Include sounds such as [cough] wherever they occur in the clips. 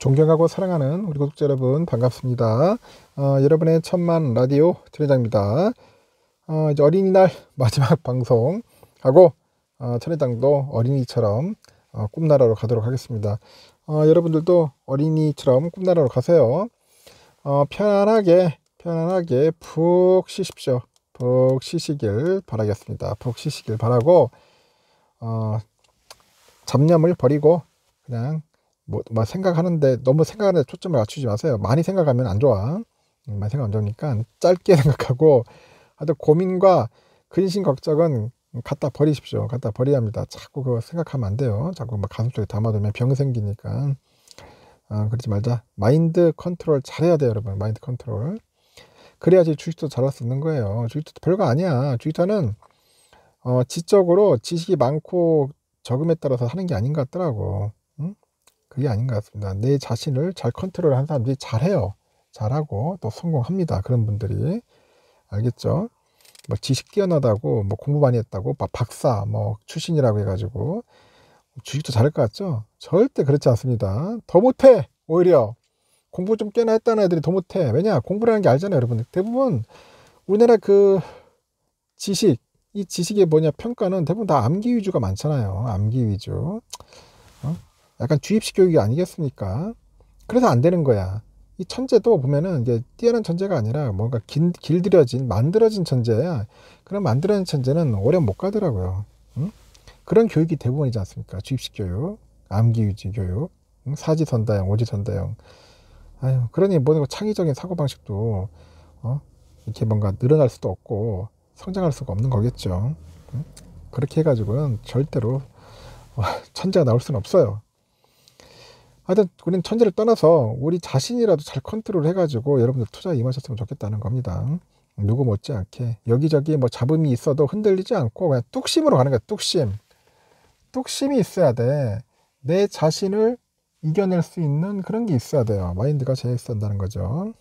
존경하고 사랑하는 우리 구독자 여러분 반갑습니다. 어, 여러분의 천만 라디오 천회장입니다. 어, 이제 어린이날 [laughs] 마지막 방송하고 어, 천회장도 어린이처럼 어, 꿈나라로 가도록 하겠습니다. 어, 여러분들도 어린이처럼 꿈나라로 가세요. 어, 편안하게 편안하게 푹 쉬십시오. 푹 쉬시길 바라겠습니다. 푹 쉬시길 바라고 어, 잡념을 버리고 그냥 뭐, 뭐 생각하는데 너무 생각하는데 초점을 맞추지 마세요. 많이 생각하면 안 좋아. 많이 음, 생각 안 좋으니까 짧게 [laughs] 생각하고 하여 튼 고민과 근심 걱정은 갖다 버리십시오. 갖다 버려야 합니다. 자꾸 그거 생각하면 안 돼요. 자꾸 막 가슴속에 담아두면 병 생기니까. 아, 그러지 말자. 마인드 컨트롤 잘해야 돼요, 여러분. 마인드 컨트롤. 그래야지 주식도 잘할 수 있는 거예요. 주식도 별거 아니야. 주식자는 어, 지적으로 지식이 많고 적음에 따라서 하는 게 아닌 것 같더라고. 그게 아닌 것 같습니다. 내 자신을 잘 컨트롤하는 사람들이 잘해요. 잘하고 또 성공합니다. 그런 분들이 알겠죠? 뭐 지식 뛰어나다고 뭐 공부 많이 했다고 막 박사 뭐 출신이라고 해가지고 주식도 잘할 것 같죠? 절대 그렇지 않습니다. 더 못해 오히려 공부 좀 꽤나 했다는 애들이 더 못해. 왜냐 공부라는 게 알잖아요, 여러분. 대부분 우리나라 그 지식 이 지식이 뭐냐 평가는 대부분 다 암기 위주가 많잖아요. 암기 위주. 약간 주입식 교육이 아니겠습니까? 그래서 안 되는 거야. 이 천재도 보면은 이게 뛰어난 천재가 아니라 뭔가 긴, 길들여진 만들어진 천재야. 그런 만들어진 천재는 오래 못 가더라고요. 응? 그런 교육이 대부분이지 않습니까? 주입식 교육, 암기 유지 교육, 응? 사지 선다형, 오지 선다형. 아유, 그러니 뭐든 창의적인 사고 방식도 어? 이렇게 뭔가 늘어날 수도 없고 성장할 수가 없는 거겠죠. 응? 그렇게 해가지고는 절대로 어, 천재가 나올 수는 없어요. 하여튼 우리는 천재를 떠나서 우리 자신이라도 잘 컨트롤 해가지고 여러분들 투자 임하셨으면 좋겠다는 겁니다. 누구 못지않게 여기저기 뭐 잡음이 있어도 흔들리지 않고 그냥 뚝심으로 가는 거야 뚝심 뚝심이 있어야 돼내 자신을 이겨낼 수 있는 그런 게 있어야 돼요 마인드가 제일 쓴다는 거죠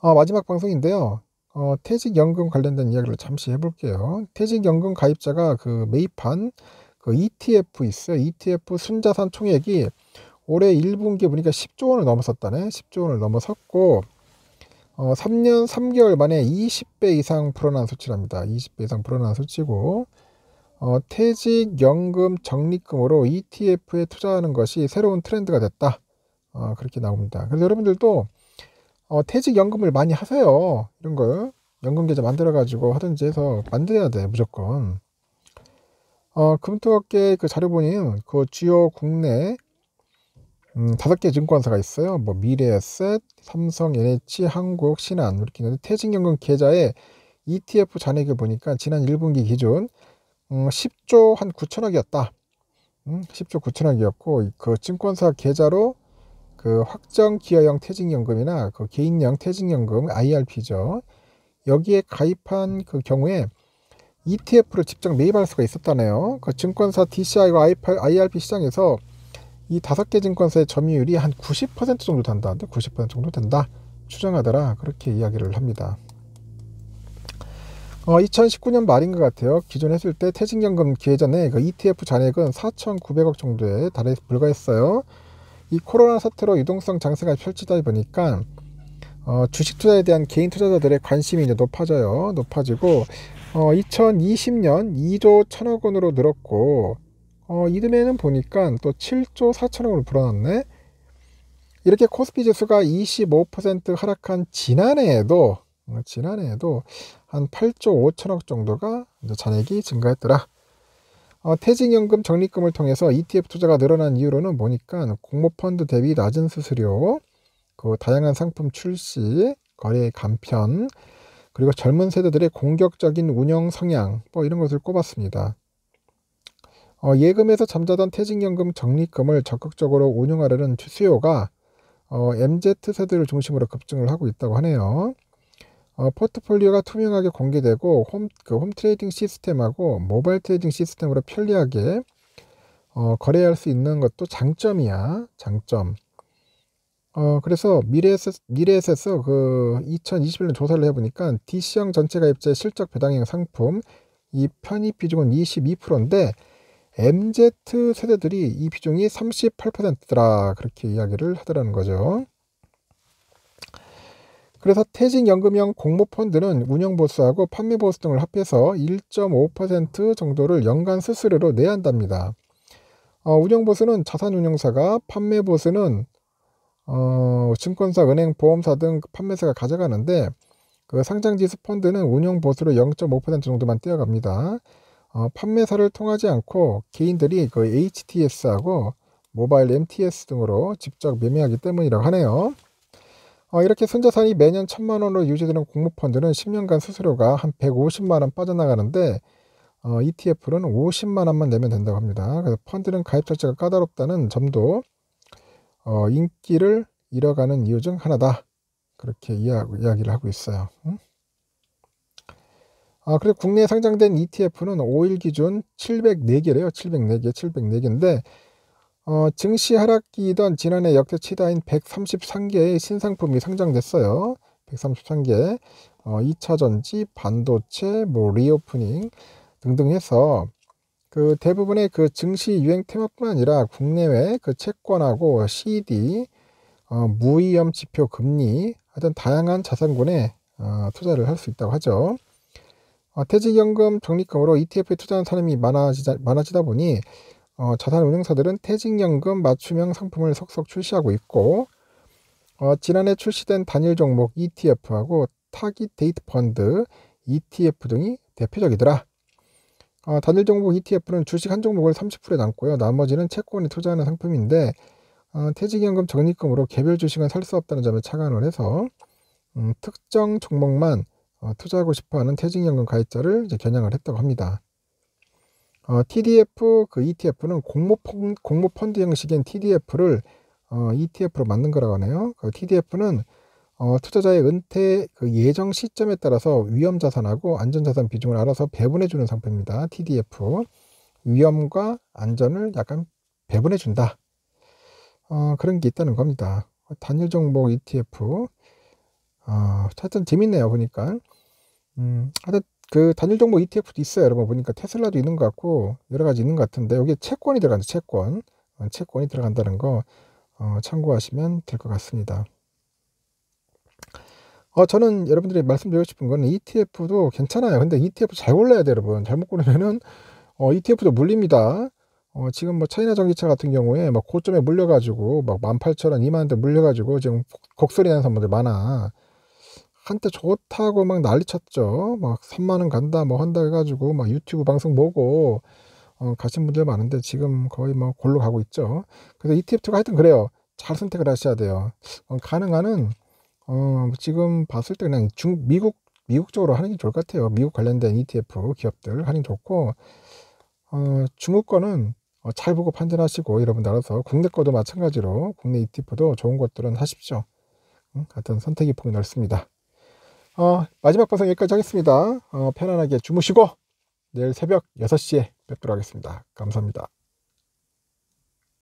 어, 마지막 방송인데요 어, 퇴직연금 관련된 이야기를 잠시 해볼게요 퇴직연금 가입자가 그 매입한 그 ETF 있어요. ETF 순자산 총액이 올해 1분기 보니까 10조 원을 넘어섰다네. 10조 원을 넘어섰고 어, 3년 3개월 만에 20배 이상 불어난 수치랍니다. 20배 이상 불어난 수치고 어, 퇴직연금 적립금으로 ETF에 투자하는 것이 새로운 트렌드가 됐다. 어, 그렇게 나옵니다. 그래서 여러분들도 어, 퇴직연금을 많이 하세요. 이런 걸 연금계좌 만들어가지고 하든지 해서 만들어야 돼 무조건. 어, 금융투학계 그 자료 보니 그 주요 국내 음, 다섯 개 증권사가 있어요. 뭐 미래에셋, 삼성, NH, 한국, 신한 이렇게 있는데 퇴직연금 계좌에 ETF 잔액을 보니까 지난 1분기 기준 음, 10조 한 9천억이었다. 음, 10조 9천억이었고 그 증권사 계좌로 그 확정 기여형 퇴직연금이나 그 개인형 퇴직연금 IRP죠. 여기에 가입한 그 경우에 ETF를 직접 매입할 수가 있었다네요. 그 증권사 DCI와 IRP 시장에서 이 다섯 개 증권사의 점유율이 한 90% 정도 된다는데 90% 정도 된다 추정하더라 그렇게 이야기를 합니다. 어, 2019년 말인 것 같아요. 기존 했을 때 퇴직연금 기회전에 그 ETF 잔액은 4,900억 정도에 달해 불과했어요. 이 코로나 사태로 유동성 장세가 펼치다 보니까 어, 주식 투자에 대한 개인 투자자들의 관심이 이제 높아져요. 높아지고 어, 2020년 2조 1000억 원으로 늘었고 어, 이듬해는 보니까 또 7조 4천억 원으로 불어났네. 이렇게 코스피 지수가 25% 하락한 지난해에도 어, 지난해에도 한 8조 5천억 정도가 이제 잔액이 증가했더라. 어, 퇴직연금 적립금을 통해서 ETF 투자가 늘어난 이유로는 보니까 공모펀드 대비 낮은 수수료, 그 다양한 상품 출시, 거래의 간편, 그리고 젊은 세대들의 공격적인 운영 성향 뭐 이런 것을 꼽았습니다. 어, 예금에서 잠자던 퇴직연금 적립금을 적극적으로 운용하려는 수요가 어, MZ세대를 중심으로 급증을 하고 있다고 하네요. 어, 포트폴리오가 투명하게 공개되고 홈, 그 홈트레이딩 시스템하고 모바일 트레이딩 시스템으로 편리하게 어, 거래할 수 있는 것도 장점이야. 장점. 어, 그래서 미래에셋, 미래에에서그 2021년 조사를 해보니까 DC형 전체 가입자의 실적 배당형 상품 이 편입 비중은 22%인데 MZ 세대들이 이 비중이 38%더라 그렇게 이야기를 하더라는 거죠. 그래서 퇴직연금형 공모펀드는 운영보수하고 판매보수 등을 합해서 1.5% 정도를 연간 수수료로 내야 한답니다. 어, 운영보수는 자산운용사가 판매보수는 어, 증권사, 은행, 보험사 등 판매사가 가져가는데 그 상장지수 펀드는 운용 보수로 0.5% 정도만 뛰어갑니다. 어, 판매사를 통하지 않고 개인들이 그 HTS하고 모바일 MTS 등으로 직접 매매하기 때문이라고 하네요. 어, 이렇게 순자산이 매년 천만 원으로 유지되는 공모펀드는 10년간 수수료가 한 150만 원 빠져나가는데 어, ETF는 50만 원만 내면 된다고 합니다. 그래서 펀드는 가입 절차가 까다롭다는 점도 어, 인기를 잃어가는 이유 중 하나다. 그렇게 이해하 이야기를 하고 있어요. 응? 아, 그리고 국내에 상장된 ETF는 5일 기준 704개래요. 704개, 704개인데, 어, 증시 하락기이던 지난해 역대 최다인 133개의 신상품이 상장됐어요. 133개, 어, 2차전지, 반도체, 뭐, 리오프닝 등등 해서 그 대부분의 그 증시 유행 테마뿐 아니라 국내외 그 채권하고 CD, e 어, 무위험 지표 금리 하여튼 다양한 자산군에 어, 투자를 할 수 있다고 하죠. 어, 퇴직연금 적립금으로 ETF에 투자하는 사람이 많아지자, 많아지다 보니 어, 자산운용사들은 퇴직연금 맞춤형 상품을 속속 출시하고 있고 어, 지난해 출시된 단일 종목 ETF하고 타깃 데이트 펀드 ETF 등이 대표적이더라. 어, 단일 종목 ETF는 주식 한 종목을 30%에 담고요. 나머지는 채권에 투자하는 상품인데 어, 퇴직연금 적립금으로 개별 주식은 살 수 없다는 점을 착안을 해서 음, 특정 종목만 어, 투자하고 싶어하는 퇴직연금 가입자를 이제 겨냥을 했다고 합니다. 어, TDF 그 ETF는 공모 펀드, 공모 펀드 형식인 TDF를 어, ETF로 만든 거라고 하네요. 그 TDF는 어, 투자자의 은퇴 그 예정 시점에 따라서 위험 자산하고 안전 자산 비중을 알아서 배분해 주는 상품입니다. TDF 위험과 안전을 약간 배분해 준다. 어, 그런 게 있다는 겁니다. 단일 종목 ETF. 어, 하여튼 재밌네요. 보니까. 음, 하여튼 그 단일 종목 ETF도 있어요. 여러분 보니까 테슬라도 있는 것 같고 여러 가지 있는 것 같은데 여기 채권이 들어간다. 채권. 어, 채권이 들어간다는 거 어, 참고하시면 될 것 같습니다. 어, 저는 여러분들이 말씀드리고 싶은 건 ETF도 괜찮아요. 근데 ETF 잘 골라야 돼요, 여러분. 잘못 고르면은 어, ETF도 물립니다. 어, 지금 뭐 차이나 전기차 같은 경우에 막 고점에 물려가지고 막 18,000원, 2만원대 물려가지고 지금 곡소리 나는 사람들 많아. 한때 좋다고 막 난리 쳤죠. 막 3만원 간다 뭐 한다 해가지고 막 유튜브 방송 보고 어, 가신 분들 많은데 지금 거의 뭐 골로 가고 있죠. 그래서 ETF가 하여튼 그래요. 잘 선택을 하셔야 돼요. 어, 가능한은 어, 뭐 지금 봤을 때 그냥 중, 미국, 미국 쪽으로 하는 게 좋을 것 같아요. 미국 관련된 ETF 기업들 하는 게 좋고, 어, 중국 거는 어, 잘 보고 판단하시고, 여러분 알아서 국내 거도 마찬가지로 국내 ETF도 좋은 것들은 하십시오. 같은 선택이 폭이 넓습니다. 어, 마지막 방송 여기까지 하겠습니다. 어, 편안하게 주무시고, 내일 새벽 6시에 뵙도록 하겠습니다. 감사합니다.